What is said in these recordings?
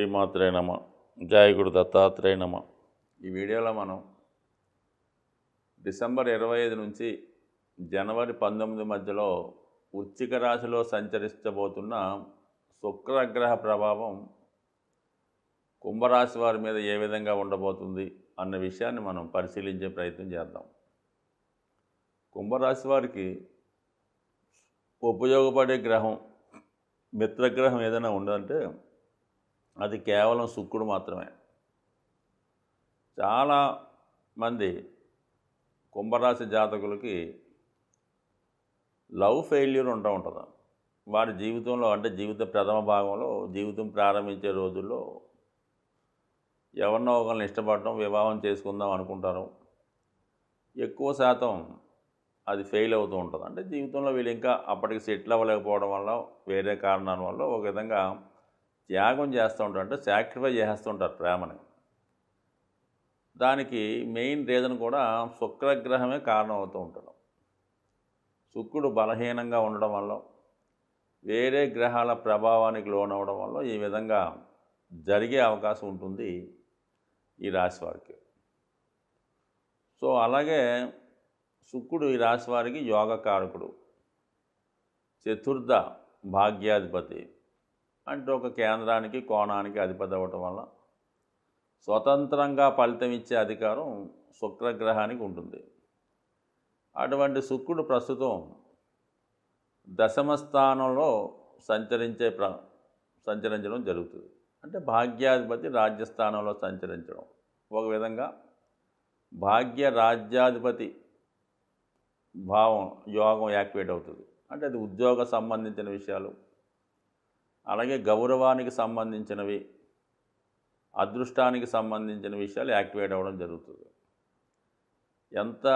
శ్రీమాత్రే నమ జాయకుడు దత్తాత్రేయ నమ ఈ వీడియోలో మనం డిసెంబర్ ఇరవై ఐదు నుంచి జనవరి పంతొమ్మిది మధ్యలో వృచ్చిక రాశిలో సంచరించబోతున్న శుక్రగ్రహ ప్రభావం కుంభరాశి వారి మీద ఏ విధంగా ఉండబోతుంది అన్న విషయాన్ని మనం పరిశీలించే ప్రయత్నం చేద్దాం కుంభరాశి వారికి ఉపయోగపడే గ్రహం మిత్రగ్రహం ఏదైనా ఉందంటే అది కేవలం శుక్రుడు మాత్రమే చాలా మంది కుంభరాశి జాతకులకి లవ్ ఫెయిల్యూర్ ఉంటూ ఉంటుంది వారి జీవితంలో అంటే జీవిత ప్రథమ భాగంలో జీవితం ప్రారంభించే రోజుల్లో ఎవరినో ఒకరిని ఇష్టపడటం వివాహం చేసుకుందాం అనుకుంటారు ఎక్కువ శాతం అది ఫెయిల్ అవుతూ ఉంటుంది అంటే జీవితంలో వీళ్ళు ఇంకా అప్పటికి సెటిల్ అవ్వలేకపోవడం వల్ల వేరే కారణాల వల్ల ఒక విధంగా త్యాగం చేస్తూ ఉంటారు అంటే సాక్రిఫై చేస్తూ ఉంటారు ప్రేమని దానికి మెయిన్ రీజన్ కూడా శుక్రగ్రహమే కారణం అవుతూ ఉంటాడు శుక్రుడు బలహీనంగా ఉండడం వల్ల వేరే గ్రహాల ప్రభావానికి లోనవడం వల్ల ఈ విధంగా జరిగే అవకాశం ఉంటుంది ఈ రాశి వారికి సో అలాగే శుక్రుడు ఈ రాశి వారికి యోగకారకుడు చతుర్థ భాగ్యాధిపతి అంటే ఒక కేంద్రానికి కోణానికి అధిపతి అవ్వటం వల్ల స్వతంత్రంగా ఫలితం ఇచ్చే అధికారం శుక్రగ్రహానికి ఉంటుంది అటువంటి శుక్రుడు ప్రస్తుతం దశమ స్థానంలో సంచరించే ప్ర సంచరించడం జరుగుతుంది అంటే భాగ్యాధిపతి రాజ్యస్థానంలో సంచరించడం ఒక విధంగా భాగ్య రాజ్యాధిపతి భావం యోగం యాక్టివేట్ అవుతుంది అంటే అది ఉద్యోగ సంబంధించిన విషయాలు అలాగే గౌరవానికి సంబంధించినవి అదృష్టానికి సంబంధించిన విషయాలు యాక్టివేట్ అవ్వడం జరుగుతుంది ఎంత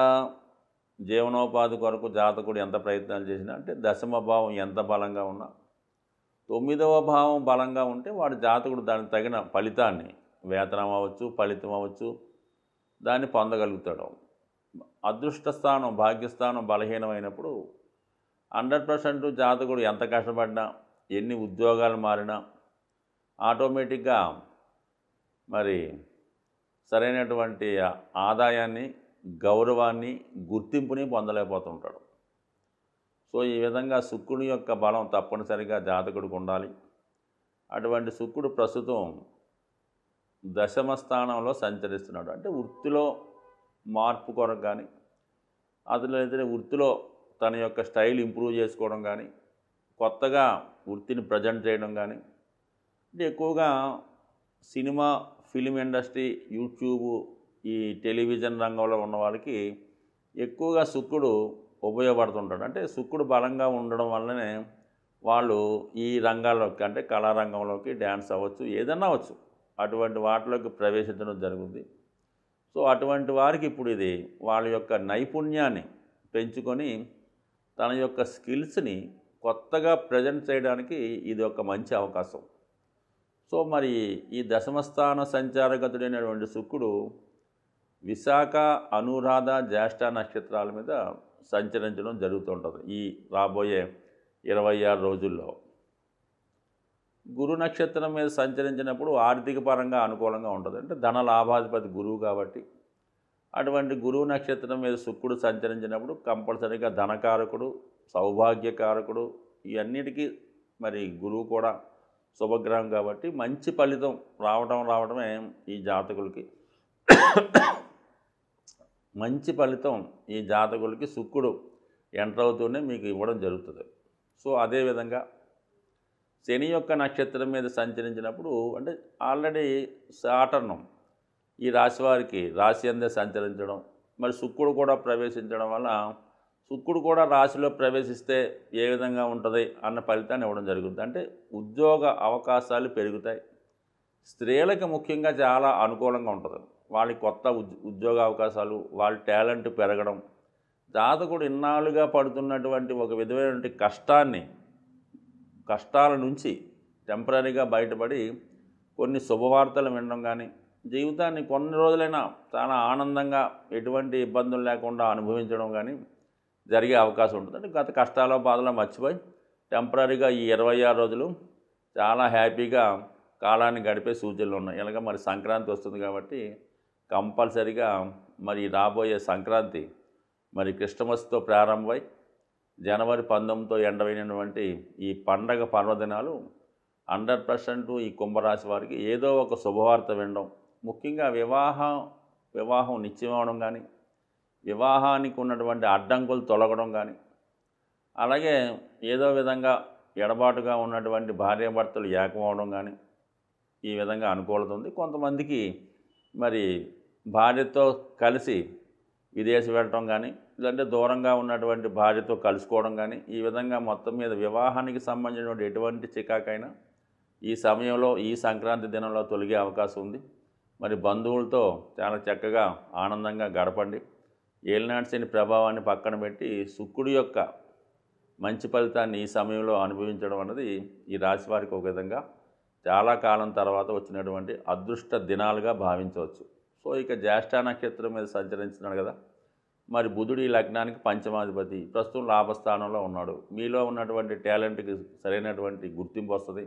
జీవనోపాధి కొరకు జాతకుడు ఎంత ప్రయత్నాలు చేసినా అంటే దశమ భావం ఎంత బలంగా ఉన్నా తొమ్మిదవ భావం బలంగా ఉంటే వాడు జాతకుడు దానికి తగిన ఫలితాన్ని వేతనం అవ్వచ్చు ఫలితం అవ్వచ్చు దాన్ని పొందగలుగుతాడు అదృష్ట స్థానం భాగ్యస్థానం బలహీనమైనప్పుడు హండ్రెడ్ పర్సెంట్ జాతకుడు ఎంత కష్టపడినా ఎన్ని ఉద్యోగాలు మారినా ఆటోమేటిక్గా మరి సరైనటువంటి ఆదాయాన్ని గౌరవాన్ని గుర్తింపుని పొందలేకపోతుంటాడు సో ఈ విధంగా శుక్రుని యొక్క బలం తప్పనిసరిగా జాతకుడికి ఉండాలి అటువంటి శుక్రుడు ప్రస్తుతం దశమ స్థానంలో సంచరిస్తున్నాడు అంటే వృత్తిలో మార్పు కొరకు కానీ అతను వృత్తిలో తన యొక్క స్టైల్ ఇంప్రూవ్ చేసుకోవడం కానీ కొత్తగా వృత్తిని ప్రజెంట్ చేయడం కానీ అంటే ఎక్కువగా సినిమా ఫిలిం ఇండస్ట్రీ యూట్యూబ్ ఈ టెలివిజన్ రంగంలో ఉన్న వాళ్ళకి ఎక్కువగా శుక్రుడు ఉపయోగపడుతుంటాడు అంటే శుక్రుడు బలంగా ఉండడం వల్లనే వాళ్ళు ఈ రంగాల్లోకి అంటే కళారంగంలోకి డ్యాన్స్ అవ్వచ్చు ఏదన్నా అవ్వచ్చు అటువంటి వాటిలోకి ప్రవేశించడం జరుగుతుంది సో అటువంటి వారికి ఇప్పుడు ఇది వాళ్ళ యొక్క నైపుణ్యాన్ని పెంచుకొని తన యొక్క స్కిల్స్ని కొత్తగా ప్రజెంట్ చేయడానికి ఇది ఒక మంచి అవకాశం సో మరి ఈ దశమస్థాన సంచారగతుడైనటువంటి శుక్రుడు విశాఖ అనురాధ జ్యేష్ఠ నక్షత్రాల మీద సంచరించడం జరుగుతుంటుంది ఈ రాబోయే ఇరవై ఆరు రోజుల్లో గురు నక్షత్రం మీద సంచరించినప్పుడు ఆర్థిక పరంగా అనుకూలంగా ఉంటుంది అంటే ధన లాభాధిపతి గురువు కాబట్టి అటువంటి గురువు నక్షత్రం మీద శుక్రుడు సంచరించినప్పుడు కంపల్సరీగా ధనకారకుడు సౌభాగ్యకారకుడు ఇవన్నిటికీ మరి గురువు కూడా శుభగ్రహం కాబట్టి మంచి ఫలితం రావడం రావడమే ఈ జాతకులకి మంచి ఫలితం ఈ జాతకులకి శుక్రుడు ఎంటర్ అవుతూనే మీకు ఇవ్వడం జరుగుతుంది సో అదేవిధంగా శని యొక్క నక్షత్రం మీద సంచరించినప్పుడు అంటే ఆల్రెడీ సాటర్నం ఈ రాశి వారికి రాశి అందే సంచరించడం మరి శుక్రుడు కూడా ప్రవేశించడం వల్ల శుక్రుడు కూడా రాశిలో ప్రవేశిస్తే ఏ విధంగా ఉంటుంది అన్న ఫలితాన్ని ఇవ్వడం జరుగుతుంది అంటే ఉద్యోగ అవకాశాలు పెరుగుతాయి స్త్రీలకు ముఖ్యంగా చాలా అనుకూలంగా ఉంటుంది వాళ్ళకి కొత్త ఉద్యోగ అవకాశాలు వాళ్ళ టాలెంట్ పెరగడం జాతకుడు ఇన్నాళ్ళుగా పడుతున్నటువంటి ఒక విధమైనటువంటి కష్టాన్ని కష్టాల నుంచి టెంపరీగా బయటపడి కొన్ని శుభవార్తలు వినడం కానీ జీవితాన్ని కొన్ని రోజులైనా చాలా ఆనందంగా ఎటువంటి ఇబ్బందులు లేకుండా అనుభవించడం కానీ జరిగే అవకాశం ఉంటుంది అంటే గత కష్టాల బాధలు మర్చిపోయి టెంపరీగా ఈ ఇరవై ఆరు రోజులు చాలా హ్యాపీగా కాలాన్ని గడిపే సూచనలు ఉన్నాయి ఇలాగ మరి సంక్రాంతి వస్తుంది కాబట్టి కంపల్సరిగా మరి రాబోయే సంక్రాంతి మరి క్రిస్టమస్తో ప్రారంభమై జనవరి పంతొమ్మిదితో ఎండవైనటువంటి ఈ పండగ పర్వదినాలు హండ్రెడ్ పర్సెంట్ ఈ కుంభరాశి వారికి ఏదో ఒక శుభవార్త వినడం ముఖ్యంగా వివాహం వివాహం అవడం కానీ వివాహానికి ఉన్నటువంటి అడ్డంకులు తొలగడం కానీ అలాగే ఏదో విధంగా ఎడబాటుగా ఉన్నటువంటి భార్యాభర్తలు ఏకమవడం కానీ ఈ విధంగా అనుకూలత ఉంది కొంతమందికి మరి భార్యతో కలిసి విదేశ వెళ్ళటం కానీ లేదంటే దూరంగా ఉన్నటువంటి భార్యతో కలుసుకోవడం కానీ ఈ విధంగా మొత్తం మీద వివాహానికి సంబంధించినటువంటి ఎటువంటి చికాకైనా ఈ సమయంలో ఈ సంక్రాంతి దినంలో తొలగే అవకాశం ఉంది మరి బంధువులతో చాలా చక్కగా ఆనందంగా గడపండి ఏలినాటి శని ప్రభావాన్ని పక్కన పెట్టి శుక్రుడి యొక్క మంచి ఫలితాన్ని ఈ సమయంలో అనుభవించడం అన్నది ఈ రాశి వారికి ఒక విధంగా చాలా కాలం తర్వాత వచ్చినటువంటి అదృష్ట దినాలుగా భావించవచ్చు సో ఇక జ్యేష్ఠ నక్షత్రం మీద సంచరించినాడు కదా మరి బుధుడు ఈ లగ్నానికి పంచమాధిపతి ప్రస్తుతం లాభస్థానంలో ఉన్నాడు మీలో ఉన్నటువంటి టాలెంట్కి సరైనటువంటి గుర్తింపు వస్తుంది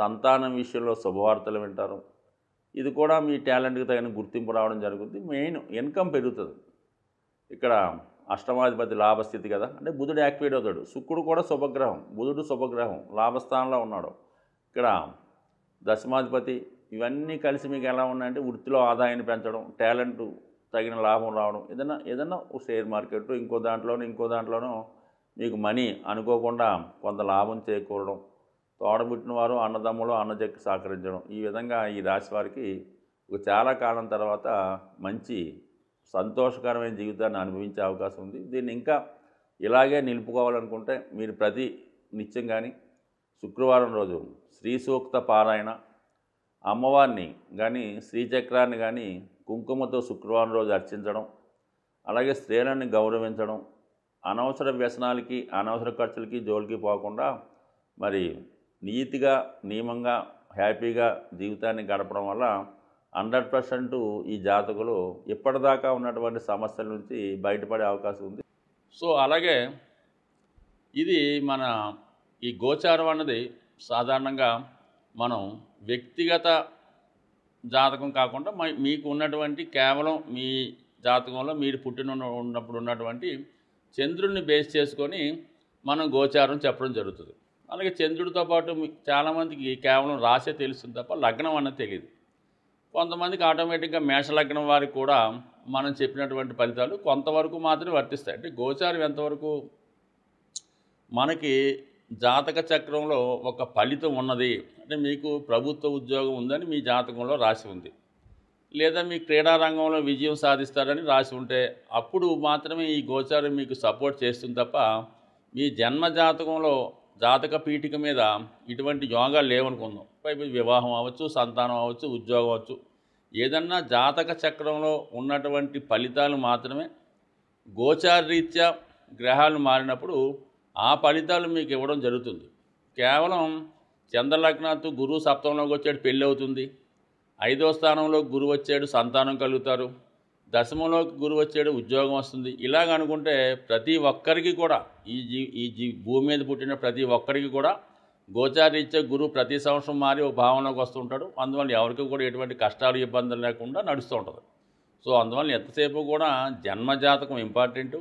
సంతానం విషయంలో శుభవార్తలు వింటారు ఇది కూడా మీ టాలెంట్కి తగిన గుర్తింపు రావడం జరుగుతుంది మెయిన్ ఇన్కమ్ పెరుగుతుంది ఇక్కడ అష్టమాధిపతి లాభస్థితి కదా అంటే బుధుడు యాక్టివేట్ అవుతాడు శుక్రుడు కూడా శుభగ్రహం బుధుడు శుభగ్రహం లాభస్థానంలో ఉన్నాడు ఇక్కడ దశమాధిపతి ఇవన్నీ కలిసి మీకు ఎలా ఉన్నాయంటే వృత్తిలో ఆదాయాన్ని పెంచడం టాలెంట్ తగిన లాభం రావడం ఏదైనా ఏదైనా షేర్ మార్కెట్ ఇంకో దాంట్లోనూ ఇంకో దాంట్లోనూ మీకు మనీ అనుకోకుండా కొంత లాభం చేకూరడం తోడబుట్టిన వారు అన్నదమ్ములు అన్నజక్కి సహకరించడం ఈ విధంగా ఈ రాశి వారికి ఒక చాలా కాలం తర్వాత మంచి సంతోషకరమైన జీవితాన్ని అనుభవించే అవకాశం ఉంది దీన్ని ఇంకా ఇలాగే నిలుపుకోవాలనుకుంటే మీరు ప్రతి నిత్యం కానీ శుక్రవారం రోజు శ్రీ సూక్త పారాయణ అమ్మవారిని కానీ శ్రీచక్రాన్ని కానీ కుంకుమతో శుక్రవారం రోజు అర్చించడం అలాగే స్త్రీలను గౌరవించడం అనవసర వ్యసనాలకి అనవసర ఖర్చులకి జోలికి పోకుండా మరి నీతిగా నియమంగా హ్యాపీగా జీవితాన్ని గడపడం వల్ల హండ్రెడ్ పర్సెంట్ ఈ జాతకులు ఇప్పటిదాకా ఉన్నటువంటి సమస్యల నుంచి బయటపడే అవకాశం ఉంది సో అలాగే ఇది మన ఈ గోచారం అన్నది సాధారణంగా మనం వ్యక్తిగత జాతకం కాకుండా మీకు ఉన్నటువంటి కేవలం మీ జాతకంలో మీరు పుట్టిన ఉన్నప్పుడు ఉన్నటువంటి చంద్రుడిని బేస్ చేసుకొని మనం గోచారం చెప్పడం జరుగుతుంది అలాగే చంద్రుడితో పాటు మీకు చాలామందికి కేవలం రాసే తెలుస్తుంది తప్ప లగ్నం అన్నది తెలియదు కొంతమందికి ఆటోమేటిక్గా మేషలగ్నం వారికి కూడా మనం చెప్పినటువంటి ఫలితాలు కొంతవరకు మాత్రమే వర్తిస్తాయి అంటే గోచారం ఎంతవరకు మనకి జాతక చక్రంలో ఒక ఫలితం ఉన్నది అంటే మీకు ప్రభుత్వ ఉద్యోగం ఉందని మీ జాతకంలో రాసి ఉంది లేదా మీ క్రీడారంగంలో విజయం సాధిస్తారని రాసి ఉంటే అప్పుడు మాత్రమే ఈ గోచారం మీకు సపోర్ట్ చేస్తుంది తప్ప మీ జన్మ జాతకంలో జాతక పీఠిక మీద ఇటువంటి యోగాలు లేవనుకుందాం పైపు వివాహం అవ్వచ్చు సంతానం అవ్వచ్చు ఉద్యోగం అవ్వచ్చు ఏదన్నా జాతక చక్రంలో ఉన్నటువంటి ఫలితాలు మాత్రమే గోచారరీత్యా గ్రహాలు మారినప్పుడు ఆ ఫలితాలు మీకు ఇవ్వడం జరుగుతుంది కేవలం చంద్రలగ్నాథ్ గురువు సప్తంలోకి వచ్చాడు పెళ్ళి అవుతుంది ఐదో స్థానంలో గురువు వచ్చాడు సంతానం కలుగుతారు దశమంలోకి గురువు వచ్చాడు ఉద్యోగం వస్తుంది ఇలాగ అనుకుంటే ప్రతి ఒక్కరికి కూడా ఈ జీ ఈ జీ భూమి మీద పుట్టిన ప్రతి ఒక్కరికి కూడా గోచారీత్యా గురువు ప్రతి సంవత్సరం మారి ఒక భావనలోకి వస్తూ ఉంటాడు అందువల్ల ఎవరికి కూడా ఎటువంటి కష్టాలు ఇబ్బందులు లేకుండా నడుస్తూ ఉంటుంది సో అందువల్ల ఎంతసేపు కూడా జన్మజాతకం ఇంపార్టెంటు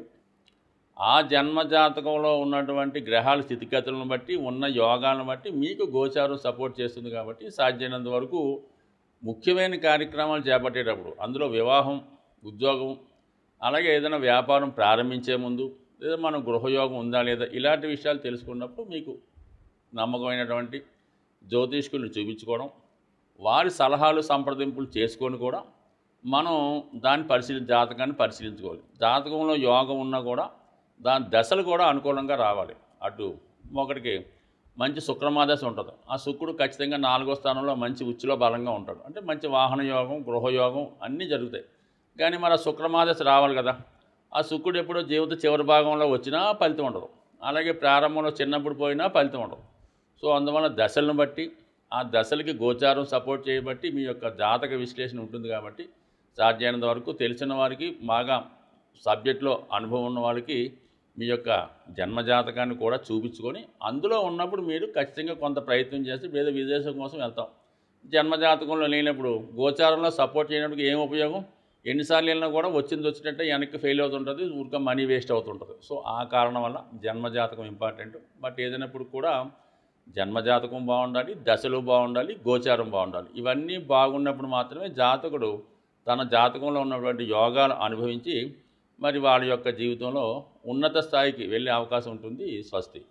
ఆ జన్మజాతకంలో ఉన్నటువంటి గ్రహాల స్థితిగతులను బట్టి ఉన్న యోగాలను బట్టి మీకు గోచారం సపోర్ట్ చేస్తుంది కాబట్టి సాధ్యమైనంత వరకు ముఖ్యమైన కార్యక్రమాలు చేపట్టేటప్పుడు అందులో వివాహం ఉద్యోగం అలాగే ఏదైనా వ్యాపారం ప్రారంభించే ముందు లేదా మనం గృహయోగం ఉందా లేదా ఇలాంటి విషయాలు తెలుసుకున్నప్పుడు మీకు నమ్మకమైనటువంటి జ్యోతిష్కుల్ని చూపించుకోవడం వారి సలహాలు సంప్రదింపులు చేసుకొని కూడా మనం దాన్ని పరిశీలి జాతకాన్ని పరిశీలించుకోవాలి జాతకంలో యోగం ఉన్నా కూడా దాని దశలు కూడా అనుకూలంగా రావాలి అటు ఒకటికి మంచి శుక్రమాదశ ఉంటుంది ఆ శుక్రుడు ఖచ్చితంగా నాలుగో స్థానంలో మంచి ఉచ్చులో బలంగా ఉంటాడు అంటే మంచి వాహన యోగం గృహయోగం అన్నీ జరుగుతాయి కానీ మన శుక్రమాదశ రావాలి కదా ఆ శుక్రుడు ఎప్పుడో జీవిత చివరి భాగంలో వచ్చినా ఫలితం ఉండదు అలాగే ప్రారంభంలో చిన్నప్పుడు పోయినా ఫలితం ఉండదు సో అందువల్ల దశలను బట్టి ఆ దశలకి గోచారం సపోర్ట్ చేయబట్టి మీ యొక్క జాతక విశ్లేషణ ఉంటుంది కాబట్టి సాధ్యమైనంత వరకు తెలిసిన వారికి బాగా సబ్జెక్ట్లో అనుభవం ఉన్న వాళ్ళకి మీ యొక్క జన్మజాతకాన్ని కూడా చూపించుకొని అందులో ఉన్నప్పుడు మీరు ఖచ్చితంగా కొంత ప్రయత్నం చేసి లేదా విదేశం కోసం వెళ్తాం జన్మజాతకంలో లేనప్పుడు గోచారంలో సపోర్ట్ చేయడానికి ఏం ఉపయోగం ఎన్నిసార్లు వెళ్ళినా కూడా వచ్చింది వచ్చినట్టే వెనక్కి ఫెయిల్ అవుతుంటుంది ఊరికే మనీ వేస్ట్ అవుతుంటుంది సో ఆ కారణం వల్ల జన్మజాతకం ఇంపార్టెంట్ బట్ ఏదైనప్పుడు కూడా జన్మజాతకం బాగుండాలి దశలు బాగుండాలి గోచారం బాగుండాలి ఇవన్నీ బాగున్నప్పుడు మాత్రమే జాతకుడు తన జాతకంలో ఉన్నటువంటి యోగాలు అనుభవించి మరి వాళ్ళ యొక్క జీవితంలో ఉన్నత స్థాయికి వెళ్ళే అవకాశం ఉంటుంది స్వస్తి